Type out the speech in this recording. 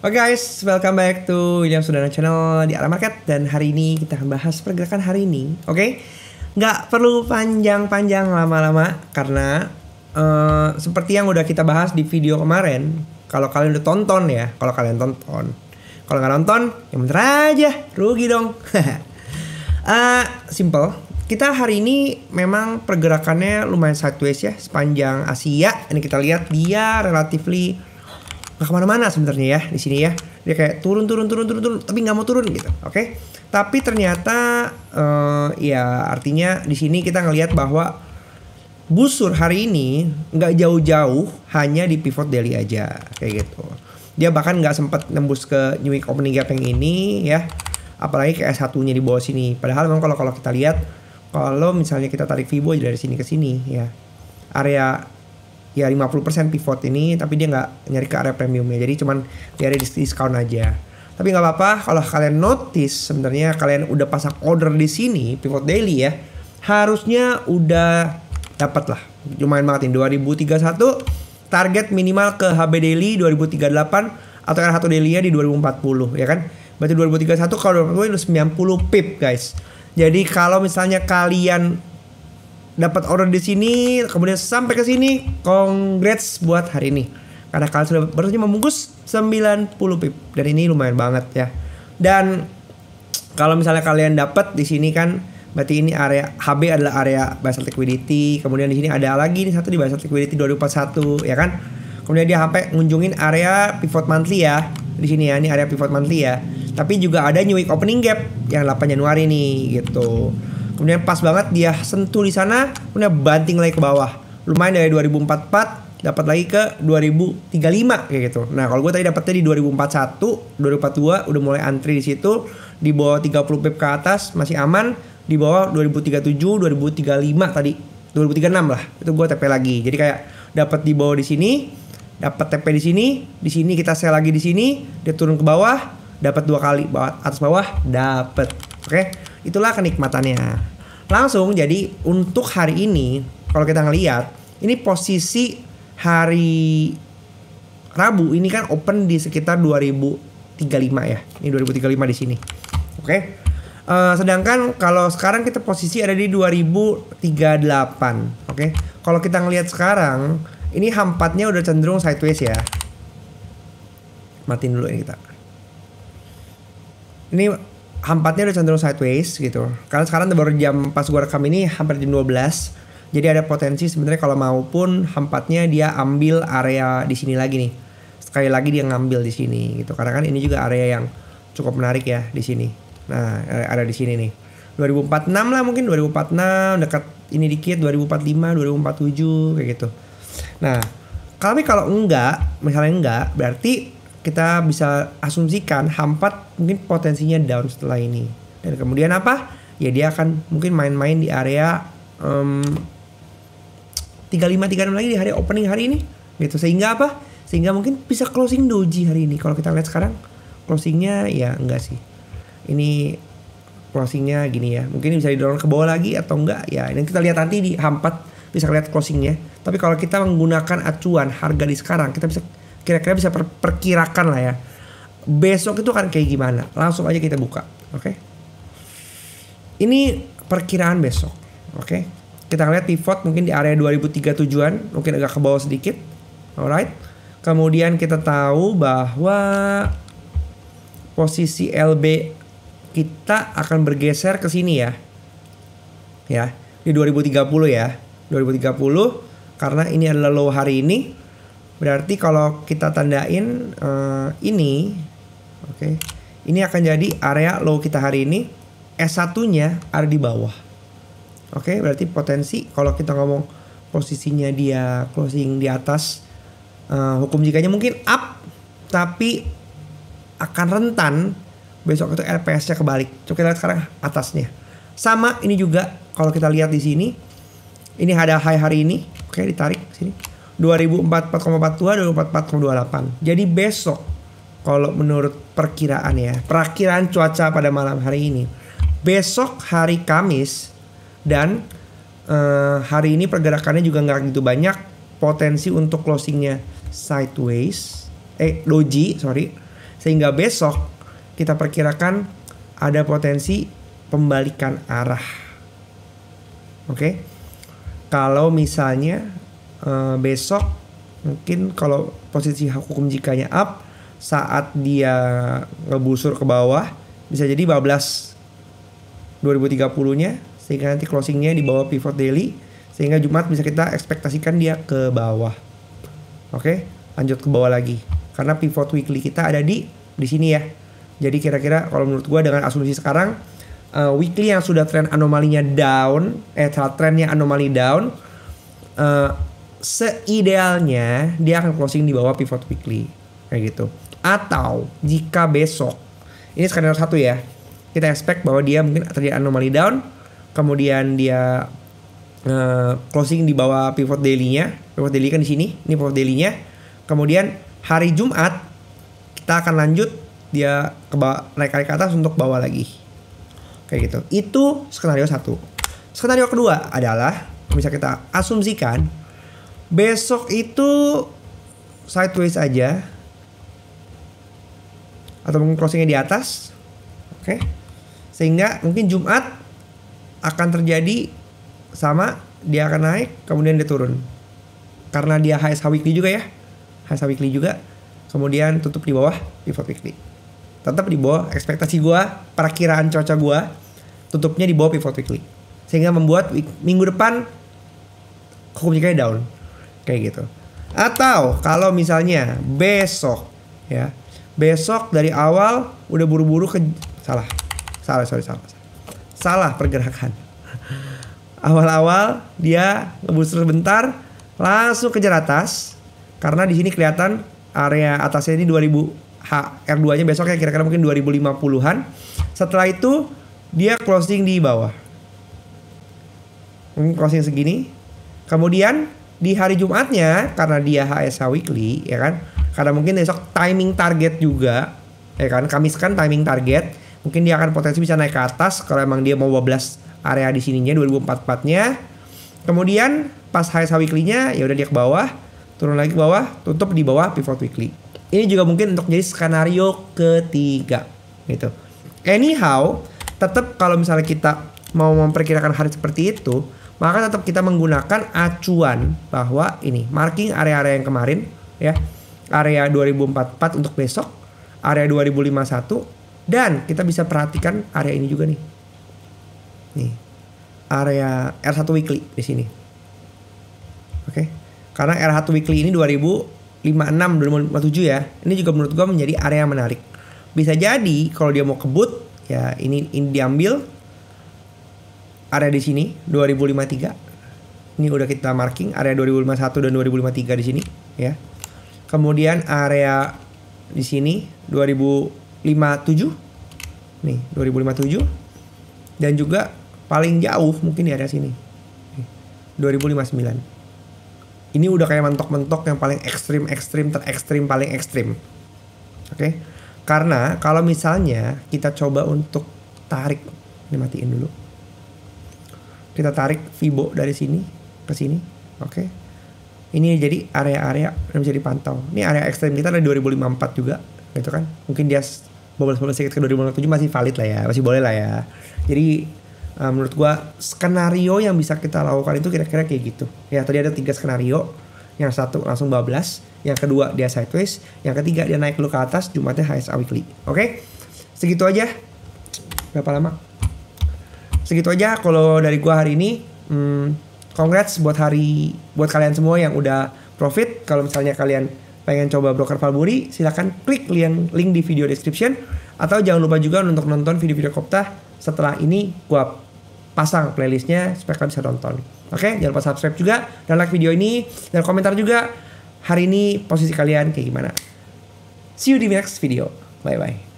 Oke okay guys, welcome back to William Sudana Channel di Arah Market dan hari ini kita akan bahas pergerakan hari ini, oke? Okay? Nggak perlu panjang-panjang lama-lama karena uh, seperti yang udah kita bahas di video kemarin, kalau kalian udah tonton ya, kalau kalian tonton, kalau nggak nonton, ya bener aja, rugi dong. uh, simple, kita hari ini memang pergerakannya lumayan sideways ya sepanjang Asia. Ini kita lihat dia relatively nggak kemana-mana sebenarnya ya di sini ya dia kayak turun turun turun turun turun tapi nggak mau turun gitu oke okay? tapi ternyata uh, ya artinya di sini kita ngelihat bahwa busur hari ini nggak jauh-jauh hanya di pivot daily aja kayak gitu dia bahkan nggak sempat nembus ke new week opening gap yang ini ya apalagi ke S1 nya di bawah sini padahal memang kalau kalau kita lihat kalau misalnya kita tarik fibo dari sini ke sini ya area ya 50% pivot ini tapi dia nggak nyari ke area premiumnya jadi cuman di area discount aja tapi nggak apa-apa kalau kalian notice sebenarnya kalian udah pasang order di sini pivot daily ya harusnya udah dapat lah lumayan banget ini 2031 target minimal ke HB daily 2038 atau R1 daily nya di 2040 ya kan berarti 2031 kalau 2040 90 pip guys jadi kalau misalnya kalian dapat order di sini kemudian sampai ke sini congrats buat hari ini karena kalian sudah baru membungkus 90 pip dan ini lumayan banget ya dan kalau misalnya kalian dapat di sini kan berarti ini area HB adalah area basal liquidity kemudian di sini ada lagi ini satu di basal liquidity 2041 ya kan kemudian dia sampai ngunjungin area pivot monthly ya di sini ya ini area pivot monthly ya tapi juga ada new week opening gap yang 8 Januari nih gitu Kemudian pas banget dia sentuh di sana, punya banting lagi ke bawah. Lumayan dari 2044 dapat lagi ke 2035 kayak gitu. Nah, kalau gue tadi dapetnya di 2041, 2042 udah mulai antri di situ di bawah 30 pip ke atas masih aman, di bawah 2037, 2035 tadi. 2036 lah. Itu gue TP lagi. Jadi kayak dapat di bawah di sini, dapat TP di sini, di sini kita sell lagi di sini, dia turun ke bawah, dapat dua kali bawah, atas bawah, dapat. Oke. Okay? Itulah kenikmatannya. Langsung jadi untuk hari ini kalau kita ngelihat ini posisi hari Rabu ini kan open di sekitar 2035 ya. Ini 2035 di sini. Oke. Okay? Uh, eh, sedangkan kalau sekarang kita posisi ada di 2038. Oke. Okay? Kalau kita ngelihat sekarang ini hampatnya udah cenderung sideways ya. Matiin dulu ini kita. Ini hampatnya udah cenderung sideways gitu. Karena sekarang baru jam pas gua rekam ini hampir jam 12. Jadi ada potensi sebenarnya kalau mau pun hampatnya dia ambil area di sini lagi nih. Sekali lagi dia ngambil di sini gitu. Karena kan ini juga area yang cukup menarik ya di sini. Nah, eh, ada di sini nih. 2046 lah mungkin 2046 dekat ini dikit 2045 2047 kayak gitu. Nah, kami kalau enggak, misalnya enggak, berarti kita bisa asumsikan Hampat mungkin potensinya down setelah ini. Dan kemudian apa? Ya dia akan mungkin main-main di area um, 35-36 lagi di hari opening hari ini gitu. Sehingga apa? Sehingga mungkin bisa closing doji hari ini. Kalau kita lihat sekarang closingnya ya enggak sih. Ini closingnya gini ya. Mungkin bisa didorong ke bawah lagi atau enggak ya. Ini kita lihat nanti di Hampat bisa lihat closingnya. Tapi kalau kita menggunakan acuan harga di sekarang kita bisa kira-kira bisa per perkirakan lah ya besok itu akan kayak gimana langsung aja kita buka oke okay? ini perkiraan besok oke okay? kita lihat pivot mungkin di area 2003 tujuan mungkin agak ke bawah sedikit alright kemudian kita tahu bahwa posisi LB kita akan bergeser ke sini ya ya di 2030 ya 2030 karena ini adalah low hari ini Berarti kalau kita tandain uh, ini oke. Okay, ini akan jadi area low kita hari ini S1-nya ada di bawah. Oke, okay, berarti potensi kalau kita ngomong posisinya dia closing di atas uh, hukum jikanya mungkin up tapi akan rentan besok itu RPS-nya kebalik. Coba kita lihat sekarang atasnya. Sama ini juga kalau kita lihat di sini ini ada high hari ini. Oke, okay, ditarik sini 2004 4,42 jadi besok kalau menurut perkiraan ya perkiraan cuaca pada malam hari ini besok hari Kamis dan uh, hari ini pergerakannya juga nggak gitu banyak potensi untuk closingnya sideways eh doji sorry sehingga besok kita perkirakan ada potensi pembalikan arah oke okay? kalau misalnya Eh, besok mungkin kalau posisi hukum jikanya up saat dia ngebusur ke bawah bisa jadi bablas 2030-nya sehingga nanti closingnya di bawah pivot daily sehingga Jumat bisa kita ekspektasikan dia ke bawah. Oke, lanjut ke bawah lagi karena pivot weekly kita ada di di sini ya. Jadi kira-kira kalau menurut gue dengan asumsi sekarang uh, weekly yang sudah tren anomalinya down, eh trennya anomali down, uh, seidealnya dia akan closing di bawah pivot weekly kayak gitu. Atau jika besok ini skenario satu ya. Kita expect bahwa dia mungkin terjadi anomali down, kemudian dia uh, closing di bawah pivot dailynya. Pivot daily kan di sini, ini pivot dailynya. Kemudian hari Jumat kita akan lanjut dia ke naik ke atas untuk bawa lagi. Kayak gitu. Itu skenario satu. Skenario kedua adalah bisa kita asumsikan Besok itu sideways aja. Atau mungkin crossingnya di atas. Oke. Okay. Sehingga mungkin Jumat akan terjadi sama dia akan naik kemudian dia turun. Karena dia HSH weekly juga ya. HSH weekly juga. Kemudian tutup di bawah pivot weekly. Tetap di bawah ekspektasi gua, perkiraan cuaca gua tutupnya di bawah pivot weekly sehingga membuat minggu depan hukum jikanya down kayak gitu. Atau kalau misalnya besok ya, besok dari awal udah buru-buru ke salah. Salah, sorry, salah. Salah pergerakan. Awal-awal dia ngebooster sebentar, langsung kejar atas karena di sini kelihatan area atasnya ini 2000 H R2-nya besoknya kira-kira mungkin 2050-an. Setelah itu dia closing di bawah. Mungkin hmm, closing segini. Kemudian di hari Jumatnya karena dia HSH weekly ya kan karena mungkin besok timing target juga ya kan Kamis kan timing target mungkin dia akan potensi bisa naik ke atas kalau emang dia mau 12 area di sininya 2044 nya kemudian pas HSH weekly nya ya udah dia ke bawah turun lagi ke bawah tutup di bawah pivot weekly ini juga mungkin untuk jadi skenario ketiga gitu anyhow tetap kalau misalnya kita mau memperkirakan hari seperti itu maka tetap kita menggunakan acuan bahwa ini marking area-area yang kemarin ya area 2044 untuk besok area 2051 dan kita bisa perhatikan area ini juga nih nih area R1 weekly di sini oke karena R1 weekly ini 2056 2057 ya ini juga menurut gue menjadi area menarik bisa jadi kalau dia mau kebut ya ini, ini diambil area di sini 2053. Ini udah kita marking area 2051 dan 2053 di sini ya. Kemudian area di sini 2057. Nih, 2057. Dan juga paling jauh mungkin di area sini. lima 2059. Ini udah kayak mentok-mentok yang paling ekstrim-ekstrim terekstrim paling ekstrim. Oke. Okay? Karena kalau misalnya kita coba untuk tarik, ini matiin dulu kita tarik fibo dari sini ke sini oke okay. ini jadi area-area yang bisa dipantau ini area ekstrem kita ada 2054 juga gitu kan mungkin dia bobol-bobol sedikit ke 2057 masih valid lah ya masih boleh lah ya jadi uh, menurut gua skenario yang bisa kita lakukan itu kira-kira kayak gitu ya tadi ada tiga skenario yang satu langsung bablas yang kedua dia sideways yang ketiga dia naik dulu ke atas jumatnya HSA weekly oke okay? segitu aja berapa lama segitu aja kalau dari gua hari ini hmm, congrats buat hari buat kalian semua yang udah profit kalau misalnya kalian pengen coba broker Falburi silahkan klik link, link di video description atau jangan lupa juga untuk nonton video-video Kopta setelah ini gua pasang playlistnya supaya kalian bisa nonton oke okay? jangan lupa subscribe juga dan like video ini dan komentar juga hari ini posisi kalian kayak gimana see you di next video bye bye